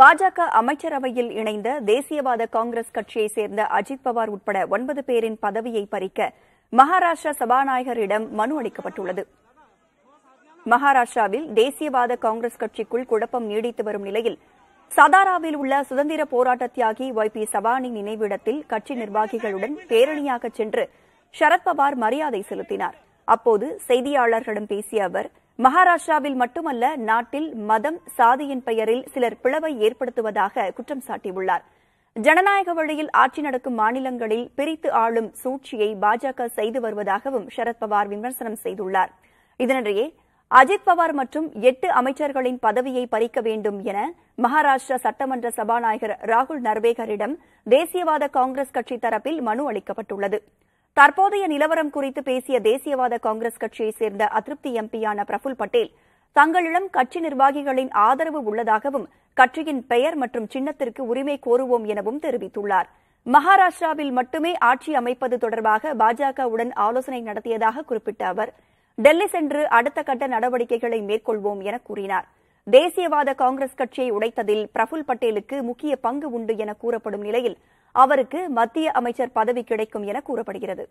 பாஜக அமைச்சரவையில் இணைந்த தேசியவாத காங்கிரஸ் கட்சியை சேர்ந்த அஜித் பவார் உட்பட ஒன்பது பேரின் பதவியை பறிக்க மகாராஷ்டிரா சபாநாயகரிடம் மனு அளிக்கப்பட்டுள்ளது மகாராஷ்டிராவில் தேசியவாத காங்கிரஸ் கட்சிக்குள் குழப்பம் நீடித்து வரும் நிலையில் சதாராவில் உள்ள சுதந்திர போராட்ட தியாகி ஒய் பி சவானி நினைவிடத்தில் கட்சி நிர்வாகிகளுடன் பேரணியாக சென்று சரத்பவார் மரியாதை செலுத்தினார் அப்போது செய்தியாளர்களிடம் பேசிய அவர் மகாராஷ்டிராவில் மட்டுமல்ல நாட்டில் மதம் சாதியின் பெயரில் சிலர் பிளவை ஏற்படுத்துவதாக குற்றம் சாட்டியுள்ளார் ஜனநாயக வழியில் ஆட்சி நடக்கும் மாநிலங்களில் பிரித்து ஆளும் சூழ்ச்சியை பாஜக செய்து வருவதாகவும் சரத்பவார் விமர்சனம் செய்துள்ளார் இதனிடையே அஜித் பவார் மற்றும் எட்டு அமைச்சர்களின் பதவியை பறிக்க வேண்டும் என மகாராஷ்டிரா சட்டமன்ற சபாநாயகர் ராகுல் நர்வேகரிடம் தேசியவாத காங்கிரஸ் கட்சி தரப்பில் மனு அளிக்கப்பட்டுள்ளது தற்போதைய நிலவரம் குறித்து பேசிய தேசியவாத காங்கிரஸ் கட்சியைச் சேர்ந்த அதிருப்தி எம்பியான பிரஃபுல் பட்டேல் தங்களிடம் கட்சி நிர்வாகிகளின் ஆதரவு உள்ளதாகவும் கட்சியின் பெயர் மற்றும் சின்னத்திற்கு உரிமை கோருவோம் எனவும் தெரிவித்துள்ளார் மகாராஷ்டிராவில் மட்டுமே ஆட்சி அமைப்பது தொடர்பாக பாஜகவுடன் ஆலோசனை நடத்தியதாக குறிப்பிட்ட அவர் டெல்லி சென்று அடுத்த கட்ட நடவடிக்கைகளை மேற்கொள்வோம் என கூறினாா் தேசியவாத காங்கிரஸ் கட்சியை உடைத்ததில் பிரஃபுல் பட்டேலுக்கு முக்கிய பங்கு உண்டு என கூறப்படும் நிலையில் அவருக்கு மத்திய அமைச்சர் பதவி கிடைக்கும் என கூறப்படுகிறது